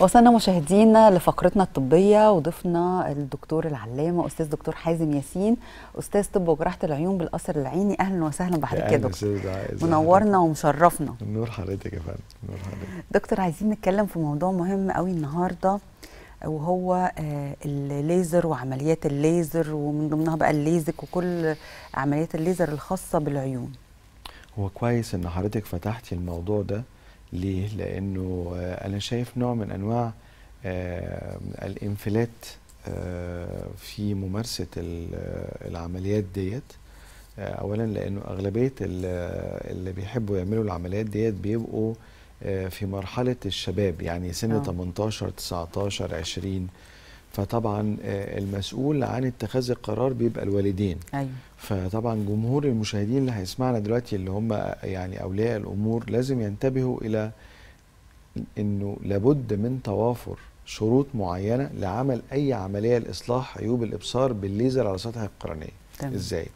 وصلنا مشاهدينا لفقرتنا الطبية وضيفنا الدكتور العلامة أستاذ دكتور حازم ياسين أستاذ طب وجراحة العيون بالقصر العيني أهلا وسهلا بحضرتك يا دكتور منورنا ومشرفنا نور حضرتك يا فندم نور حضرتك دكتور عايزين نتكلم في موضوع مهم قوي النهارده وهو آه، الليزر وعمليات الليزر ومن ضمنها بقى الليزك وكل عمليات الليزر الخاصة بالعيون هو كويس ان حضرتك فتحتي الموضوع ده ليه؟ لأنه آه، أنا شايف نوع من أنواع آه، الانفلات آه، في ممارسة العمليات ديت أولا لأنه أغلبية اللي بيحبوا يعملوا العمليات ديت بيبقوا في مرحلة الشباب يعني سن 18 19 20 فطبعا آه، المسؤول عن اتخاذ القرار بيبقى الوالدين أيوة. فطبعا جمهور المشاهدين اللي هيسمعنا دلوقتي اللي هم يعني اولياء الامور لازم ينتبهوا الى انه لابد من توافر شروط معينه لعمل اي عمليه لاصلاح عيوب الابصار بالليزر على سطح القرنيه تمام. ازاي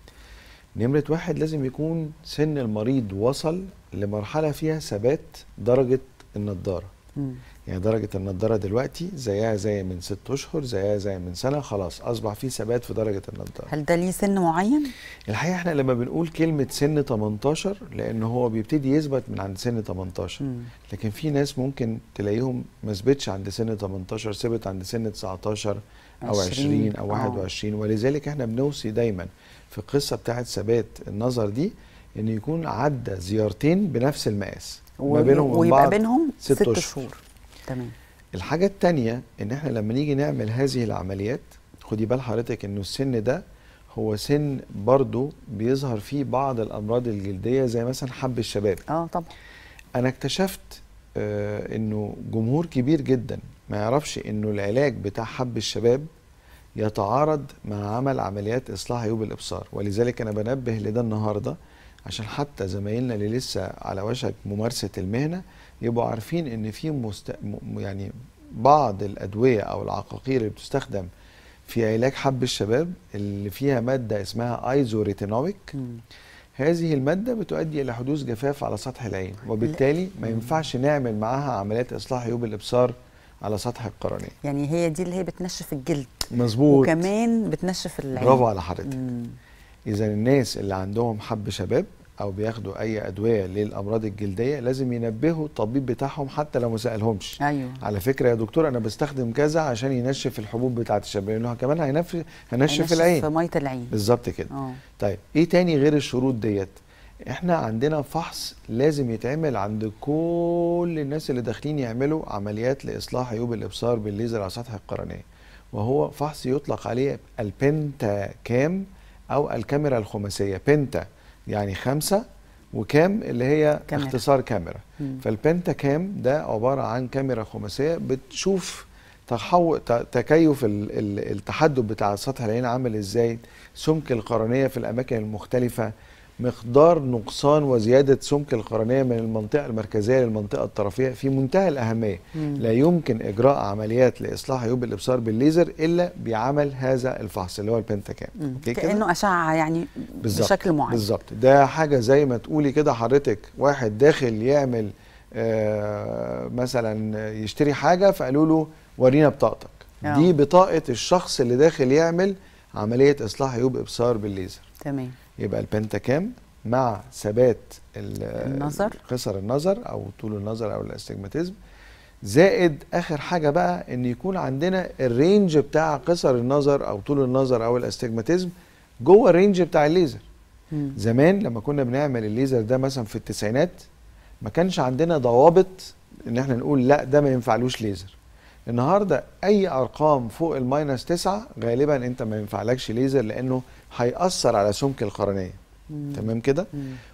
نمره واحد لازم يكون سن المريض وصل لمرحله فيها ثبات درجه النضاره يعني درجة النضارة دلوقتي زيها زي من ست أشهر زيها زي من سنة خلاص أصبح في ثبات في درجة النضارة هل ده ليه سن معين؟ الحقيقة احنا لما بنقول كلمة سن 18 لأن هو بيبتدي يثبت من عند سن 18 مم. لكن في ناس ممكن تلاقيهم ما ثبتش عند سن 18 ثبت عند سن 19 أو 20, 20 أو 21 أوه. ولذلك احنا بنوصي دايما في القصة بتاعة ثبات النظر دي إن يكون عدى زيارتين بنفس المقاس ما بينهم ويبقى بينهم ست, ست شهور تمام الحاجه التانية ان احنا لما نيجي نعمل هذه العمليات خدي بال حضرتك انه السن ده هو سن برضه بيظهر فيه بعض الامراض الجلديه زي مثلا حب الشباب اه طبعا انا اكتشفت آه انه جمهور كبير جدا ما يعرفش انه العلاج بتاع حب الشباب يتعارض مع عمل عمليات اصلاح عيوب الابصار ولذلك انا بنبه لده النهارده عشان حتى زمايلنا اللي لسه على وشك ممارسه المهنه يبقوا عارفين ان في مست... يعني بعض الادويه او العقاقير اللي بتستخدم في علاج حب الشباب اللي فيها ماده اسمها ايزوريتينويك هذه الماده بتؤدي الى حدوث جفاف على سطح العين وبالتالي ما ينفعش نعمل معاها عمليات اصلاح عيوب الابصار على سطح القرنيه يعني هي دي اللي هي بتنشف الجلد مظبوط وكمان بتنشف العين برافو على حضرتك اذا الناس اللي عندهم حب شباب او بياخدوا اي ادويه للامراض الجلديه لازم ينبهوا الطبيب بتاعهم حتى لو ما سالهمش أيوة. على فكره يا دكتور انا بستخدم كذا عشان ينشف الحبوب بتاعه الشباب لانه كمان هينشف هينشف العين في ميه العين بالظبط كده أوه. طيب ايه تاني غير الشروط ديت احنا عندنا فحص لازم يتعمل عند كل الناس اللي داخلين يعملوا عمليات لاصلاح عيوب الابصار بالليزر على سطح القرنيه وهو فحص يطلق عليه البنتا كام او الكاميرا الخماسيه بنتا يعني خمسة وكام اللي هي كاميرا. اختصار كاميرا مم. فالبنتا كام ده عبارة عن كاميرا خماسية بتشوف تحو... تكيف التحدب بتاع السطح العين عامل ازاي سمك القرنيه في الاماكن المختلفه مقدار نقصان وزيادة سمك القرنية من المنطقة المركزية للمنطقة الطرفية في منتهى الأهمية مم. لا يمكن إجراء عمليات لإصلاح عيوب الإبصار بالليزر إلا بعمل هذا الفحص اللي هو البنتاكام كأنه أشعة يعني بالزبط. بشكل معين بالظبط ده حاجة زي ما تقولي كده حضرتك واحد داخل يعمل آه مثلا يشتري حاجة فقالوا له ورينا بطاقتك أوه. دي آه. بطاقة الشخص اللي داخل يعمل عملية إصلاح عيوب إبصار بالليزر تمام يبقى البنتا كام مع ثبات النظر قصر النظر او طول النظر او الاستجماتيزم زائد اخر حاجه بقى ان يكون عندنا الرينج بتاع قصر النظر او طول النظر او الاستجماتيزم جوه الرينج بتاع الليزر مم. زمان لما كنا بنعمل الليزر ده مثلا في التسعينات ما كانش عندنا ضوابط ان احنا نقول لا ده ما ينفعلوش ليزر النهارده اي ارقام فوق الماينس 9 غالبا انت ما ينفعلكش ليزر لانه هيأثر على سمك القرنيه تمام كده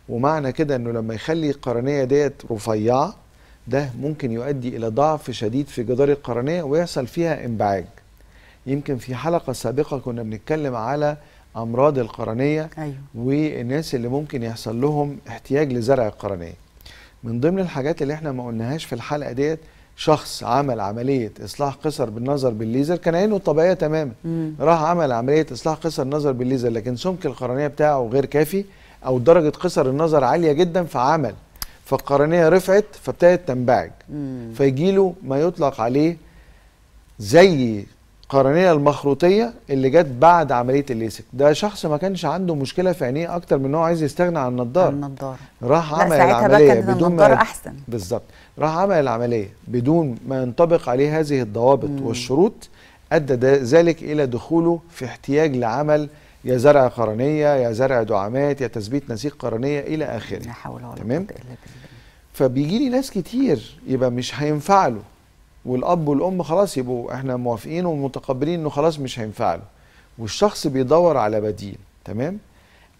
ومعنى كده انه لما يخلي القرنيه ديت رفيعه ده ممكن يؤدي الى ضعف شديد في جدار القرنيه ويحصل فيها انبعاج يمكن في حلقه سابقه كنا بنتكلم على امراض القرنيه أيوه. والناس اللي ممكن يحصل لهم احتياج لزرع القرنيه من ضمن الحاجات اللي احنا ما قلناهاش في الحلقه ديت شخص عمل عمليه اصلاح قصر بالنظر بالليزر كان عينه طبيعيه تماما مم. راح عمل عمليه اصلاح قصر نظر بالليزر لكن سمك القرنيه بتاعه غير كافي او درجه قصر النظر عاليه جدا فعمل فالقرنيه رفعت فابتدت تنبعج فيجيله ما يطلق عليه زي قرنيه المخروطيه اللي جت بعد عمليه الليسك ده شخص ما كانش عنده مشكله في عينيه اكتر من ان هو عايز يستغنى عن النضاره النضاره راح عمل العمليه بدون ما احسن بالظبط راح عمل العمليه بدون ما ينطبق عليه هذه الضوابط مم. والشروط ادى ذلك الى دخوله في احتياج لعمل يا زرع قرنيه يا زرع دعامات يا تثبيت نسيج قرنيه الى اخره لا حول ولا قوه الا بالله فبيجي لي ناس كتير يبقى مش هينفع له والاب والام خلاص يبقوا احنا موافقين ومتقبلين انه خلاص مش هينفع له والشخص بيدور على بديل تمام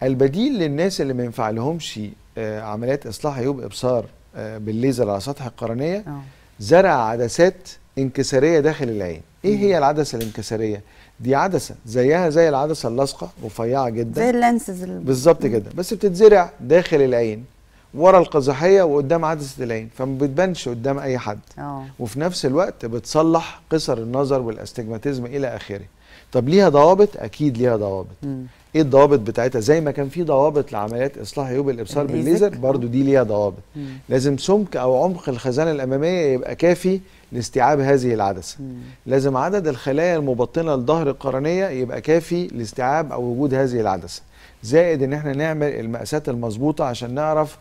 البديل للناس اللي ما ينفع لهمش آه، عمليات اصلاح عيوب ابصار آه، بالليزر على سطح القرنيه آه. زرع عدسات انكساريه داخل العين ايه هي العدسه الانكساريه دي عدسه زيها زي العدسه اللاصقه رفيعه جدا زي اللانسز بالظبط كده بس بتتزرع داخل العين ورا القزحيه وقدام عدسه العين فما بتبانش قدام اي حد أوه. وفي نفس الوقت بتصلح قصر النظر والاستجماتيزم الى اخره طب ليها ضوابط اكيد ليها ضوابط مم. ايه الضوابط بتاعتها زي ما كان في ضوابط لعمليات اصلاح عيوب الابصار بالليزر برضو دي ليها ضوابط مم. لازم سمك او عمق الخزانه الاماميه يبقى كافي لاستيعاب هذه العدسه مم. لازم عدد الخلايا المبطنه لظهر القرنيه يبقى كافي لاستيعاب او وجود هذه العدسه زائد ان احنا نعمل المقاسات المظبوطه عشان نعرف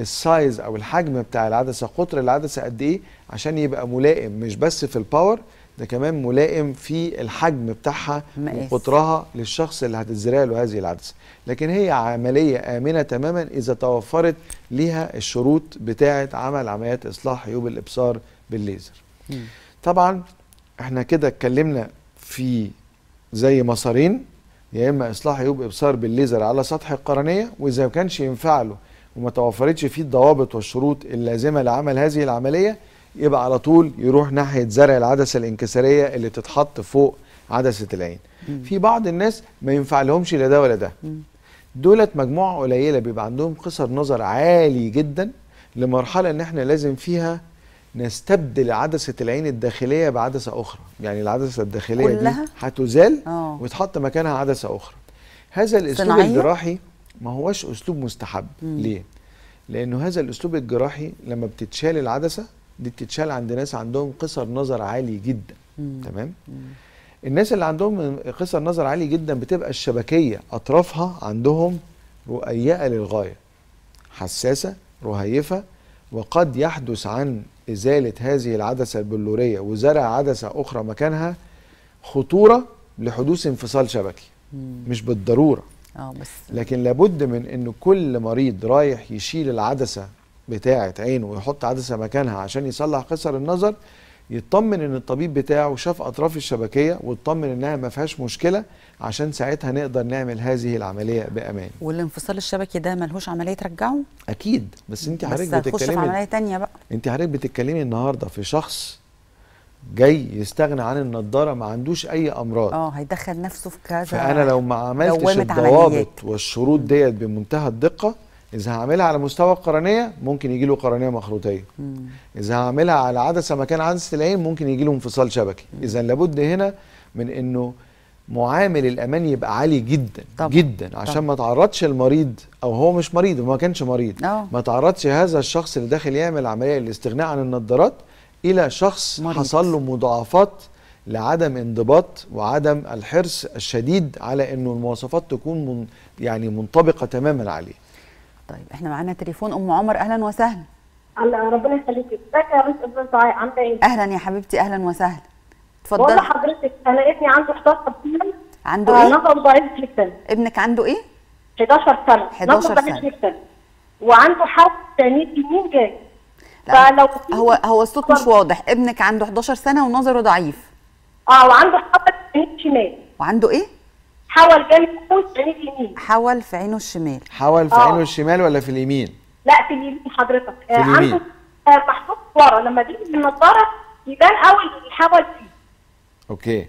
السايز او الحجم بتاع العدسه قطر العدسه قد ايه عشان يبقى ملائم مش بس في الباور ده كمان ملائم في الحجم بتاعها وقطرها للشخص اللي هتزرع له هذه العدسه لكن هي عمليه امنه تماما اذا توفرت ليها الشروط بتاعه عمل عمليات اصلاح عيوب الابصار بالليزر طبعا احنا كده اتكلمنا في زي مسارين يا اما اصلاح عيوب ابصار بالليزر على سطح القرنيه واذا ما كانش ينفع له وما توفرتش فيه الضوابط والشروط اللازمه لعمل هذه العمليه يبقى على طول يروح ناحيه زرع العدسه الانكساريه اللي تتحط فوق عدسه العين مم. في بعض الناس ما ينفع لهمش لا ده ولا ده دولت مجموعه قليله بيبقى عندهم قصر نظر عالي جدا لمرحله ان احنا لازم فيها نستبدل عدسه العين الداخليه بعدسه اخرى يعني العدسه الداخليه كلها؟ دي هتزال آه. ويتحط مكانها عدسه اخرى هذا الاسلوب الجراحي ما هوش اسلوب مستحب مم. ليه لانه هذا الاسلوب الجراحي لما بتتشال العدسه دي بتتشال عند ناس عندهم قصر نظر عالي جدا مم. تمام مم. الناس اللي عندهم قصر نظر عالي جدا بتبقى الشبكيه اطرافها عندهم رؤيئه للغايه حساسه رهيفه وقد يحدث عن ازاله هذه العدسه البلوريه وزرع عدسه اخرى مكانها خطوره لحدوث انفصال شبكي مم. مش بالضروره اه بس لكن لابد من ان كل مريض رايح يشيل العدسه بتاعه عينه ويحط عدسه مكانها عشان يصلح قصر النظر يطمن ان الطبيب بتاعه شاف اطراف الشبكيه ويطمن انها ما فيهاش مشكله عشان ساعتها نقدر نعمل هذه العمليه بامان والانفصال الشبكي ده ملهوش عمليه ترجعه اكيد بس انت حضرتك بتتكلمي بس هتخش في عمليه ثانيه بقى انت حضرتك بتتكلمي النهارده في شخص جاي يستغنى عن النضاره ما عندوش اي امراض اه هيدخل نفسه في كذا فانا لو ما عملتش الضوابط والشروط ديت بمنتهى الدقه اذا هعملها على مستوى القرنيه ممكن يجي له قرنيه مخروطيه اذا هعملها على عدسه مكان عدسه العين ممكن يجي له انفصال شبكي اذا لابد هنا من انه معامل الامان يبقى عالي جدا طبعا. جدا عشان طبعا. ما تعرضش المريض او هو مش مريض وما كانش مريض أوه. ما تعرضش هذا الشخص اللي داخل يعمل عمليه الاستغناء عن النضارات الى شخص مريض. حصل له مضاعفات لعدم انضباط وعدم الحرص الشديد على انه المواصفات تكون من يعني منطبقه تماما عليه. طيب احنا معانا تليفون ام عمر اهلا وسهلا. الله ربنا يخليكي ازيك يا مس ابن صايع عامله ايه؟ اهلا يا حبيبتي اهلا وسهلا. اتفضلي. والله حضرتك انا ابني عنده 11 سنه عنده ايه؟ نظره ضعيف جدا. ابنك عنده ايه؟ 11 سنه 11 سنه نظره ضعيف جدا وعنده حرف تانيب يمين جاي. فلو هو هو الصوت مش واضح ابنك عنده 11 سنه ونظره ضعيف اه وعنده حول في عينه الشمال وعنده ايه حول جانب قوي في عينه اليمين حول في عينه الشمال حول في آه. عينه الشمال ولا في اليمين لا في اليمين حضرتك في اليمين. عنده آه، محطوط ورا لما بيجي النظاره يبان قوي اللي حول فيه اوكي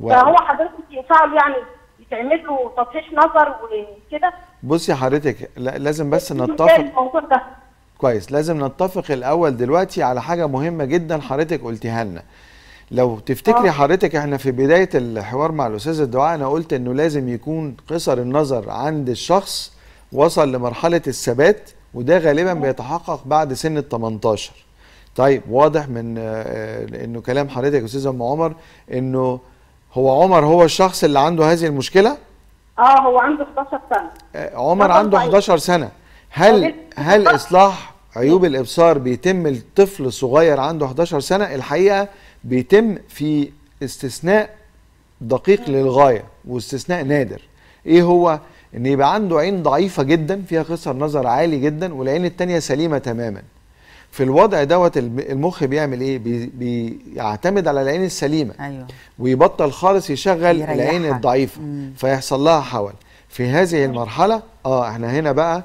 و... فهو حضرتك ينفع يعني يتعمل له تصحيح نظر وكده بصي حضرتك لازم بس نتفق الموضوع ده كويس لازم نتفق الاول دلوقتي على حاجه مهمه جدا حضرتك قلتيها لنا لو تفتكري آه. حضرتك احنا في بدايه الحوار مع الاستاذ الدعاء انا قلت انه لازم يكون قصر النظر عند الشخص وصل لمرحله الثبات وده غالبا آه. بيتحقق بعد سن ال 18 طيب واضح من آه، انه كلام حضرتك استاذ ام عمر انه هو عمر هو الشخص اللي عنده هذه المشكله اه هو عنده 11 سنه عمر عنده 11 طيب. سنه هل إيه؟ هل اصلاح عيوب الابصار بيتم الطفل الصغير عنده 11 سنه الحقيقه بيتم في استثناء دقيق للغايه واستثناء نادر ايه هو ان يبقى عنده عين ضعيفه جدا فيها قصر نظر عالي جدا والعين الثانيه سليمه تماما في الوضع دوت المخ بيعمل ايه بيعتمد على العين السليمه أيوه. ويبطل خالص يشغل العين الضعيفه مم. فيحصل لها حول في هذه المرحله اه احنا هنا بقى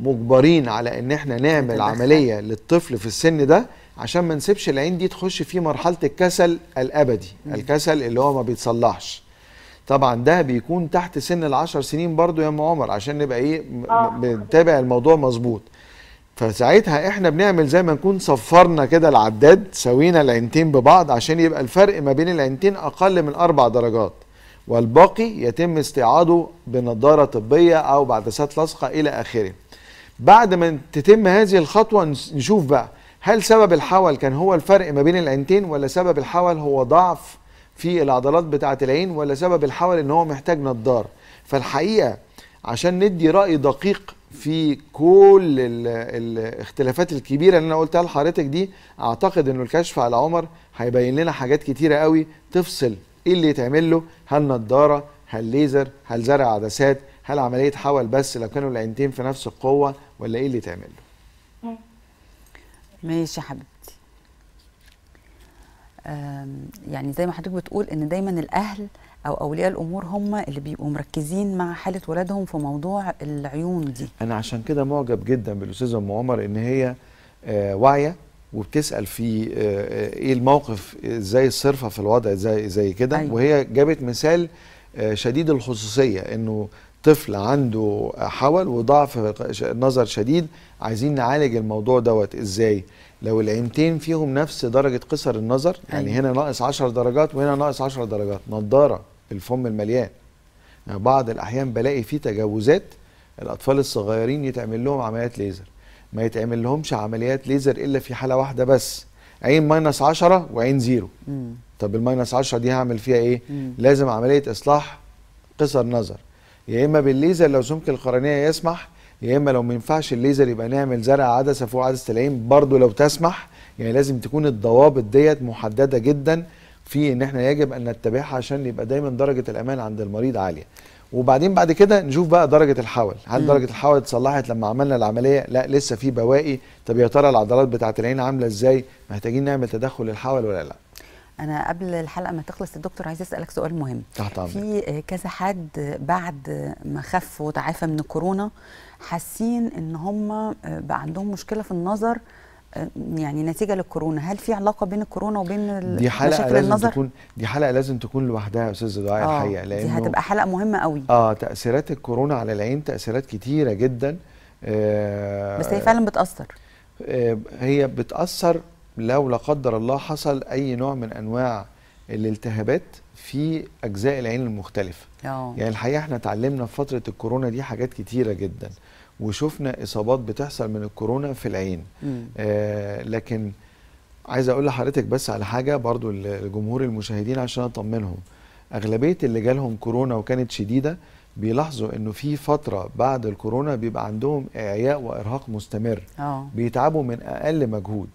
مجبرين على ان احنا نعمل عمليه للطفل في السن ده عشان ما نسيبش العين دي تخش في مرحله الكسل الابدي الكسل اللي هو ما بيتصلحش طبعا ده بيكون تحت سن العشر سنين برضو يا ام عمر عشان نبقى ايه آه. بنتابع الموضوع مظبوط فساعتها احنا بنعمل زي ما نكون صفرنا كده العداد سوينا العينتين ببعض عشان يبقى الفرق ما بين العينتين اقل من اربع درجات والباقي يتم استيعاده بنضاره طبيه او بعدسات لاصقه الى اخره بعد ما تتم هذه الخطوه نشوف بقى هل سبب الحول كان هو الفرق ما بين العينتين ولا سبب الحول هو ضعف في العضلات بتاعه العين ولا سبب الحول ان هو محتاج نضار فالحقيقه عشان ندي راي دقيق في كل الاختلافات الكبيره اللي انا قلتها لحضرتك دي اعتقد انه الكشف على عمر هيبين لنا حاجات كتيره قوي تفصل ايه اللي يتعمل له هل نضاره هل ليزر هل زرع عدسات هل عمليه حول بس لو كانوا العينتين في نفس القوه ولا ايه اللي تعمل له ماشي يا حبيبتي يعني زي ما حضرتك بتقول ان دايما الاهل او اولياء الامور هم اللي بيبقوا مركزين مع حاله ولادهم في موضوع العيون دي انا عشان كده معجب جدا بالاستاذه ام عمر ان هي آه، واعيه وبتسال في آه، آه، ايه الموقف ازاي الصرفه في الوضع زي زي كده أيوة. وهي جابت مثال شديد الخصوصيه انه طفل عنده حول وضعف نظر شديد عايزين نعالج الموضوع دوت ازاي لو العينتين فيهم نفس درجه قصر النظر يعني أيوه. هنا ناقص 10 درجات وهنا ناقص 10 درجات نضاره الفم المليان يعني بعض الاحيان بلاقي فيه تجاوزات الاطفال الصغيرين يتعمل لهم عمليات ليزر ما يتعمل لهمش عمليات ليزر الا في حاله واحده بس عين ماينس 10 وعين زيرو مم. طب الماينس 10 دي هعمل فيها ايه مم. لازم عمليه اصلاح قصر نظر يا اما بالليزر لو سمك القرنيه يسمح يا اما لو ما ينفعش الليزر يبقى نعمل زرع عدسه فوق عدسه العين برضو لو تسمح يعني لازم تكون الضوابط ديت محدده جدا في ان احنا يجب ان نتبعها عشان يبقى دايما درجه الامان عند المريض عاليه وبعدين بعد كده نشوف بقى درجه الحول هل درجه الحول اتصلحت لما عملنا العمليه لا لسه في بواقي طب يا ترى العضلات بتاعه العين عامله ازاي محتاجين نعمل تدخل الحول ولا لا انا قبل الحلقه ما تخلص الدكتور عايز اسالك سؤال مهم آه، طبعا. في آه، كذا حد بعد ما خف وتعافى من الكورونا حاسين ان هم آه، بقى عندهم مشكله في النظر يعني نتيجه للكورونا هل في علاقه بين الكورونا وبين دي حلقة مشاكل لازم النظر تكون دي حلقه لازم تكون لوحدها يا استاذ دعاء آه الحقيقه لان دي هتبقى حلقه مهمه قوي اه تاثيرات الكورونا على العين تاثيرات كتيره جدا آه بس هي فعلا بتاثر آه هي بتاثر لو لا قدر الله حصل اي نوع من انواع الالتهابات في اجزاء العين المختلفه أوه. يعني الحقيقه احنا اتعلمنا في فتره الكورونا دي حاجات كتيره جدا وشفنا اصابات بتحصل من الكورونا في العين آه لكن عايز اقول لحضرتك بس على حاجه برضو لجمهور المشاهدين عشان اطمنهم اغلبيه اللي جالهم كورونا وكانت شديده بيلاحظوا انه في فتره بعد الكورونا بيبقى عندهم اعياء وارهاق مستمر أوه. بيتعبوا من اقل مجهود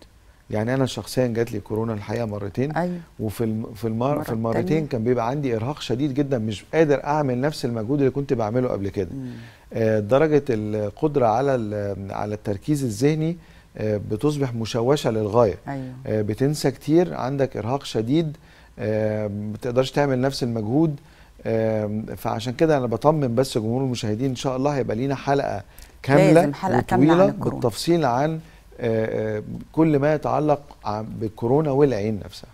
يعني انا شخصيا جات لي كورونا الحقيقه مرتين أيوة. وفي الم... في المر... في المرتين تانية. كان بيبقى عندي ارهاق شديد جدا مش قادر اعمل نفس المجهود اللي كنت بعمله قبل كده آه درجه القدره على ال... على التركيز الذهني آه بتصبح مشوشه للغايه أيوة. آه بتنسى كتير عندك ارهاق شديد آه بتقدرش تعمل نفس المجهود آه فعشان كده انا بطمن بس جمهور المشاهدين ان شاء الله هيبقى لينا حلقه كامله لازم حلقه كامله عن بالتفصيل عن آه، آه، كل ما يتعلق بالكورونا والعين نفسها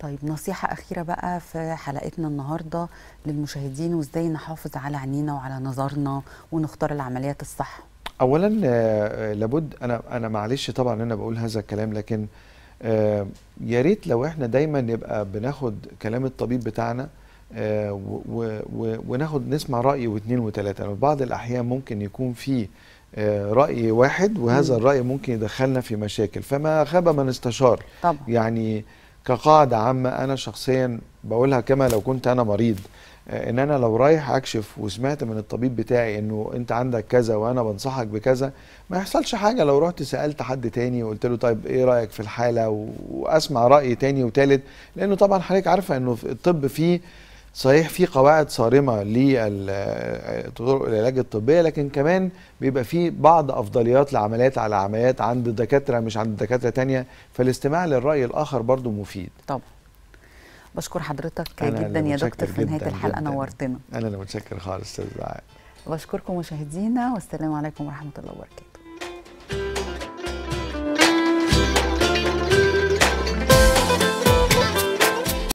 طيب نصيحة أخيرة بقى في حلقتنا النهاردة للمشاهدين وإزاي نحافظ على عينينا وعلى نظرنا ونختار العمليات الصح أولا آه، لابد أنا أنا معلش طبعا أنا بقول هذا الكلام لكن يا ريت لو إحنا دايما نبقى بناخد كلام الطبيب بتاعنا وناخد نسمع رأي واثنين وثلاثة بعض الأحيان ممكن يكون فيه آه، راي واحد وهذا الراي ممكن يدخلنا في مشاكل فما خاب من استشار طبعا. يعني كقاعده عامه انا شخصيا بقولها كما لو كنت انا مريض آه، ان انا لو رايح اكشف وسمعت من الطبيب بتاعي انه انت عندك كذا وانا بنصحك بكذا ما يحصلش حاجه لو رحت سالت حد تاني وقلت له طيب ايه رايك في الحاله واسمع راي تاني وتالت لانه طبعا حضرتك عارفه انه الطب فيه صحيح في قواعد صارمه للطرق العلاج الطبيه لكن كمان بيبقى في بعض افضليات لعمليات على عمليات عند دكاتره مش عند دكاتره تانية فالاستماع للراي الاخر برضو مفيد طبعا بشكر حضرتك جدا يا دكتور في نهايه الحلقه نورتنا انا اللي متشكر خالص استاذ بشكركم مشاهدينا والسلام عليكم ورحمه الله وبركاته